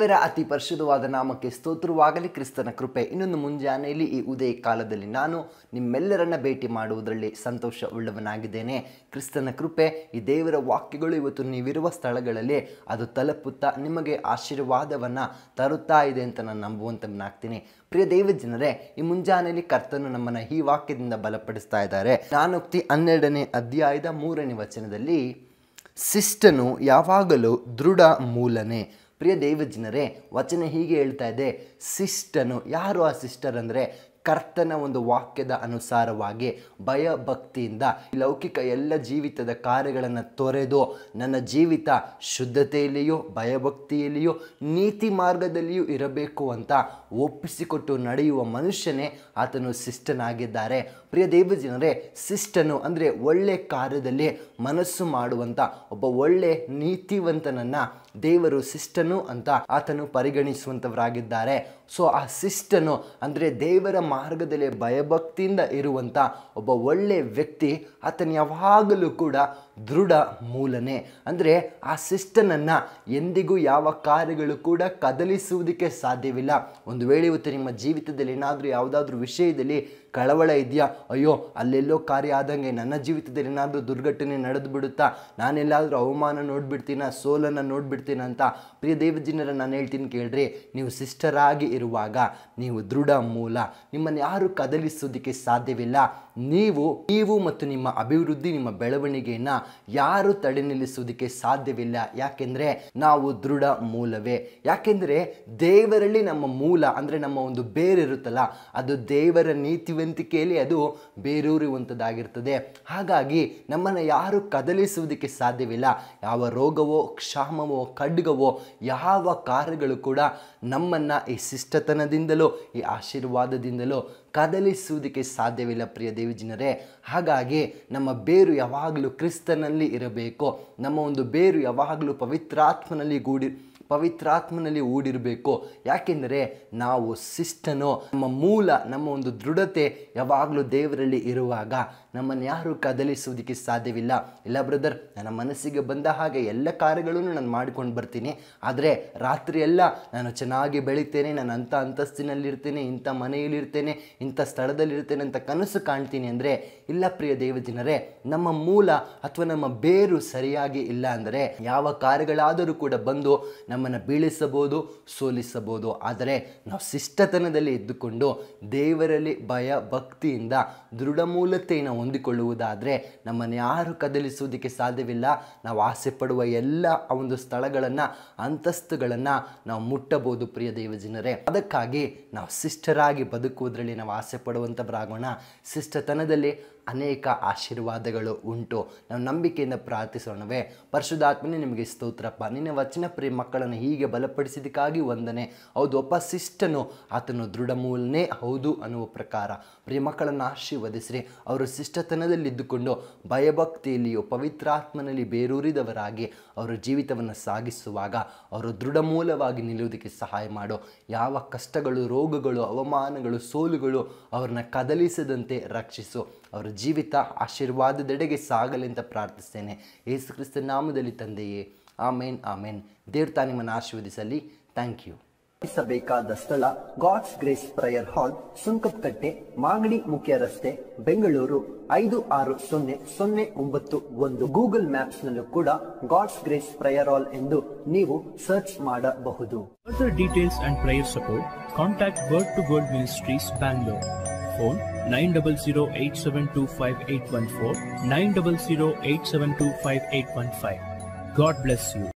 ದೇವರ ಅತಿ ಪರಿಶುದ್ಧವಾದ ನಾಮಕ್ಕೆ ಸ್ತೋತ್ರವಾಗಲಿ ಕ್ರಿಸ್ತನ ಕೃಪೆ ಇನ್ನೊಂದು ಮುಂಜಾನೆಯಲ್ಲಿ ಈ ಉದಯ ಕಾಲದಲ್ಲಿ ನಾನು ನಿಮ್ಮೆಲ್ಲರನ್ನ ಭೇಟಿ ಮಾಡುವುದರಲ್ಲಿ ಸಂತೋಷ ಉಳ್ಳವನಾಗಿದ್ದೇನೆ ಕ್ರಿಸ್ತನ ಕೃಪೆ ಈ ದೇವರ ವಾಕ್ಯಗಳು ಇವತ್ತು ನೀವಿರುವ ಸ್ಥಳಗಳಲ್ಲಿ ಅದು ತಲುಪುತ್ತಾ ನಿಮಗೆ ಆಶೀರ್ವಾದವನ್ನು ತರುತ್ತಾ ಇದೆ ಅಂತ ನಾನು ನಂಬುವಂತನಾಗ್ತೀನಿ ಪ್ರಿಯ ದೇವ ಜನರೇ ಈ ಮುಂಜಾನೆಯಲ್ಲಿ ಕರ್ತನು ನಮ್ಮನ್ನ ಈ ವಾಕ್ಯದಿಂದ ಬಲಪಡಿಸ್ತಾ ಇದ್ದಾರೆ ನಾನುಕ್ತಿ ಹನ್ನೆರಡನೇ ಅಧ್ಯಾಯದ ಮೂರನೇ ವಚನದಲ್ಲಿ ಶಿಷ್ಟನು ಯಾವಾಗಲೂ ದೃಢ ಮೂಲನೆ ಪ್ರಿಯ ದೇವಜನರೇ ವಚನ ಹೀಗೆ ಹೇಳ್ತಾ ಇದೆ ಸಿಸ್ಟನು ಯಾರು ಆ ಸಿಸ್ಟರ್ ಅಂದರೆ ಕರ್ತನ ಒಂದು ವಾಕ್ಯದ ಅನುಸಾರವಾಗಿ ಭಯ ಭಕ್ತಿಯಿಂದ ಲೌಕಿಕ ಎಲ್ಲ ಜೀವಿತದ ಕಾರ್ಯಗಳನ್ನು ತೊರೆದು ನನ್ನ ಜೀವಿತ ಶುದ್ಧತೆಯಲ್ಲಿಯೂ ಭಯಭಕ್ತಿಯಲ್ಲಿಯೂ ನೀತಿ ಮಾರ್ಗದಲ್ಲಿಯೂ ಇರಬೇಕು ಅಂತ ಒಪ್ಪಿಸಿಕೊಟ್ಟು ನಡೆಯುವ ಮನುಷ್ಯನೇ ಆತನು ಸಿಸ್ಟನಾಗಿದ್ದಾರೆ ಪ್ರಿಯ ದೇವಜನರೇ ಸಿಸ್ಟನು ಅಂದರೆ ಒಳ್ಳೆ ಕಾರ್ಯದಲ್ಲಿ ಮನಸ್ಸು ಮಾಡುವಂಥ ಒಬ್ಬ ಒಳ್ಳೆ ನೀತಿವಂತನನ್ನು ದೇವರು ಶಿಷ್ಟನು ಅಂತ ಆತನು ಪರಿಗಣಿಸುವಂಥವರಾಗಿದ್ದಾರೆ ಸೊ ಆ ಶಿಷ್ಟನು ಅಂದರೆ ದೇವರ ಮಾರ್ಗದಲ್ಲಿ ಭಯಭಕ್ತಿಯಿಂದ ಇರುವಂಥ ಒಬ್ಬ ಒಳ್ಳೆಯ ವ್ಯಕ್ತಿ ಆತನು ಯಾವಾಗಲೂ ಕೂಡ ದೃಢ ಮೂಲನೆ ಅಂದರೆ ಆ ಸಿಸ್ಟನನ್ನು ಎಂದಿಗೂ ಯಾವ ಕಾರ್ಯಗಳು ಕೂಡ ಕದಲಿಸುವುದಕ್ಕೆ ಸಾಧ್ಯವಿಲ್ಲ ಒಂದು ವೇಳೆ ಇವತ್ತು ನಿಮ್ಮ ಜೀವಿತದಲ್ಲಿ ಏನಾದರೂ ಯಾವುದಾದ್ರೂ ವಿಷಯದಲ್ಲಿ ಕಳವಳ ಇದೆಯಾ ಅಯ್ಯೋ ಅಲ್ಲೆಲ್ಲೋ ಕಾರ್ಯ ಆದಂಗೆ ನನ್ನ ಜೀವಿತದಲ್ಲಿ ಏನಾದರೂ ದುರ್ಘಟನೆ ನಡೆದು ಬಿಡುತ್ತಾ ನಾನೆಲ್ಲಾದರೂ ಅವಮಾನ ನೋಡಿಬಿಡ್ತೀನ ಸೋಲನ್ನು ನೋಡಿಬಿಡ್ತೀನ ಅಂತ ಪ್ರಿಯ ದೇವಜಿನರ ನಾನು ಹೇಳ್ತೀನಿ ಕೇಳ್ರಿ ನೀವು ಸಿಸ್ಟರಾಗಿ ಇರುವಾಗ ನೀವು ದೃಢ ಮೂಲ ನಿಮ್ಮನ್ನು ಯಾರು ಕದಲಿಸೋದಕ್ಕೆ ಸಾಧ್ಯವಿಲ್ಲ ನೀವು ನೀವು ಮತ್ತು ನಿಮ್ಮ ಅಭಿವೃದ್ಧಿ ನಿಮ್ಮ ಬೆಳವಣಿಗೆಯನ್ನು ಯಾರು ತಡೆ ನಿಲ್ಲಿಸುವುದಕ್ಕೆ ಸಾಧ್ಯವಿಲ್ಲ ಯಾಕೆಂದರೆ ನಾವು ದೃಢ ಮೂಲವೇ ಯಾಕೆಂದರೆ ದೇವರಲ್ಲಿ ನಮ್ಮ ಮೂಲ ಅಂದರೆ ನಮ್ಮ ಒಂದು ಬೇರಿರುತ್ತಲ್ಲ ಅದು ದೇವರ ನೀತಿವಂತಿಕೆಯಲ್ಲಿ ಅದು ಬೇರೂರುವಂಥದ್ದಾಗಿರ್ತದೆ ಹಾಗಾಗಿ ನಮ್ಮನ್ನು ಯಾರು ಕದಲಿಸುವುದಕ್ಕೆ ಸಾಧ್ಯವಿಲ್ಲ ಯಾವ ರೋಗವೋ ಕ್ಷಾಮವೋ ಖಡ್ಗವೋ ಯಾವ ಕಾರ್ಯಗಳು ಕೂಡ ನಮ್ಮನ್ನು ಈ ಶಿಷ್ಟತನದಿಂದಲೋ ಈ ಆಶೀರ್ವಾದದಿಂದಲೋ ಕದಲಿಸುವುದಕ್ಕೆ ಸಾಧ್ಯವಿಲ್ಲ ಪ್ರಿಯ ಜನರೇ ಹಾಗಾಗಿ ನಮ್ಮ ಬೇರು ಯಾವಾಗಲೂ ಕ್ರಿಸ್ತನಲ್ಲಿ ಇರಬೇಕು ನಮ್ಮ ಒಂದು ಬೇರು ಯಾವಾಗಲೂ ಪವಿತ್ರಾತ್ಮನಲ್ಲಿ ಗೂಡಿ ಪವಿತ್ರಾತ್ಮನಲ್ಲಿ ಓಡಿರಬೇಕು ಯಾಕೆಂದರೆ ನಾವು ಶಿಸ್ತನೋ ನಮ್ಮ ಮೂಲ ನಮ್ಮ ಒಂದು ದೃಢತೆ ಯಾವಾಗಲೂ ದೇವರಲ್ಲಿ ಇರುವಾಗ ನಮ್ಮನ್ನು ಯಾರು ಕದಲಿಸುವುದಕ್ಕೆ ಸಾಧ್ಯವಿಲ್ಲ ಇಲ್ಲ ಬ್ರದರ್ ನನ್ನ ಮನಸ್ಸಿಗೆ ಬಂದ ಹಾಗೆ ಎಲ್ಲ ಕಾರ್ಯಗಳನ್ನು ನಾನು ಮಾಡ್ಕೊಂಡು ಬರ್ತೀನಿ ಆದರೆ ರಾತ್ರಿ ನಾನು ಚೆನ್ನಾಗಿ ಬೆಳಿತೇನೆ ನಾನು ಅಂಥ ಅಂತಸ್ತಿನಲ್ಲಿರ್ತೇನೆ ಇಂಥ ಮನೆಯಲ್ಲಿರ್ತೇನೆ ಇಂಥ ಸ್ಥಳದಲ್ಲಿರ್ತೇನೆ ಅಂತ ಕನಸು ಕಾಣ್ತೀನಿ ಅಂದರೆ ಇಲ್ಲ ಪ್ರಿಯ ದೇವಜನರೇ ನಮ್ಮ ಮೂಲ ಅಥವಾ ನಮ್ಮ ಬೇರು ಸರಿಯಾಗಿ ಇಲ್ಲ ಅಂದರೆ ಯಾವ ಕಾರ್ಯಗಳಾದರೂ ಕೂಡ ಬಂದು ನಮ್ಮ ನಮ್ಮನ್ನು ಬೀಳಿಸಬಹುದು ಸೋಲಿಸಬಹುದು ಆದರೆ ನಾವು ಶಿಷ್ಟತನದಲ್ಲಿ ಇದ್ದುಕೊಂಡು ದೇವರಲ್ಲಿ ಭಯ ಭಕ್ತಿಯಿಂದ ದೃಢಮೂಲತೆಯನ್ನು ಹೊಂದಿಕೊಳ್ಳುವುದಾದರೆ ನಮ್ಮನ್ನು ಯಾರು ಕದಲಿಸುವುದಕ್ಕೆ ಸಾಧ್ಯವಿಲ್ಲ ನಾವು ಆಸೆ ಪಡುವ ಎಲ್ಲ ಒಂದು ಸ್ಥಳಗಳನ್ನು ಅಂತಸ್ತುಗಳನ್ನು ನಾವು ಮುಟ್ಟಬಹುದು ಪ್ರಿಯ ದೇವಜನರೇ ಅದಕ್ಕಾಗಿ ನಾವು ಶಿಷ್ಟರಾಗಿ ಬದುಕುವುದರಲ್ಲಿ ನಾವು ಆಸೆ ಪಡುವಂಥವರಾಗೋಣ ಶಿಷ್ಟತನದಲ್ಲಿ ಅನೇಕ ಆಶೀರ್ವಾದಗಳು ಉಂಟು ನಾವು ನಂಬಿಕೆಯಿಂದ ಪ್ರಾರ್ಥಿಸೋಣವೇ ಪರಶುದಾತ್ಮನೇ ನಿಮಗೆ ಸ್ತೋತ್ರಪ್ಪ ನಿನ್ನ ವಚನ ಪ್ರೇ ಮಕ್ಕಳನ್ನು ಹೀಗೆ ಬಲಪಡಿಸಿದಕ್ಕಾಗಿ ಒಂದನೆ ಹೌದು ಒಬ್ಬ ಶಿಷ್ಟನು ಆತನು ದೃಢ ಮೂಲನೇ ಹೌದು ಅನ್ನುವ ಪ್ರಕಾರ ಪ್ರಿಯ ಮಕ್ಕಳನ್ನು ಆಶೀರ್ವದಿಸಿರಿ ಅವರು ಶಿಷ್ಟತನದಲ್ಲಿದ್ದುಕೊಂಡು ಭಯಭಕ್ತಿಯಲ್ಲಿಯೂ ಪವಿತ್ರಾತ್ಮನಲ್ಲಿ ಬೇರೂರಿದವರಾಗಿ ಅವರ ಜೀವಿತವನ್ನು ಸಾಗಿಸುವಾಗ ಅವರು ದೃಢ ಮೂಲವಾಗಿ ನಿಲ್ಲುವುದಕ್ಕೆ ಸಹಾಯ ಮಾಡು ಯಾವ ಕಷ್ಟಗಳು ರೋಗಗಳು ಅವಮಾನಗಳು ಸೋಲುಗಳು ಅವ್ರನ್ನ ಕದಲಿಸದಂತೆ ರಕ್ಷಿಸು ಅವರ ಜೀವಿತ ಆಶೀರ್ವಾದದೆಡೆಗೆ ಸಾಗಲಿ ಅಂತ ಪ್ರಾರ್ಥಿಸ್ತೇನೆ ಯೇಸು ಕ್ರಿಸ್ತ ನಾಮದಲ್ಲಿ ತಂದೆಯೇ ಆಮೇನ್ ಆಮೇನ್ ದೇವ್ತಾ ನಿಮ್ಮನ್ನು ಆಶೀರ್ವದಿಸಲಿ ಥ್ಯಾಂಕ್ ಯು ಬೇಕಾದ ಸ್ಥಳ God's grace prayer hall Sunkappakatte Magadi ಮುಖ್ಯ ರಸ್ತೆ ಬೆಂಗಳೂರು ಐದು ಆರು ಸೊನ್ನೆ ಸೊನ್ನೆ ಒಂಬತ್ತು ಒಂದು ಗೂಗಲ್ ಮ್ಯಾಪ್ಸ್ ನಲ್ಲೂ ಕೂಡ ಗಾಡ್ಸ್ ಗ್ರೇಸ್ ಪ್ರೇಯರ್ ಹಾಲ್ ಎಂದು ನೀವು ಸರ್ಚ್ ಮಾಡಬಹುದು details and prayer support contact word to gold ministries Bangalore Phone 900872581490087258815. God bless you.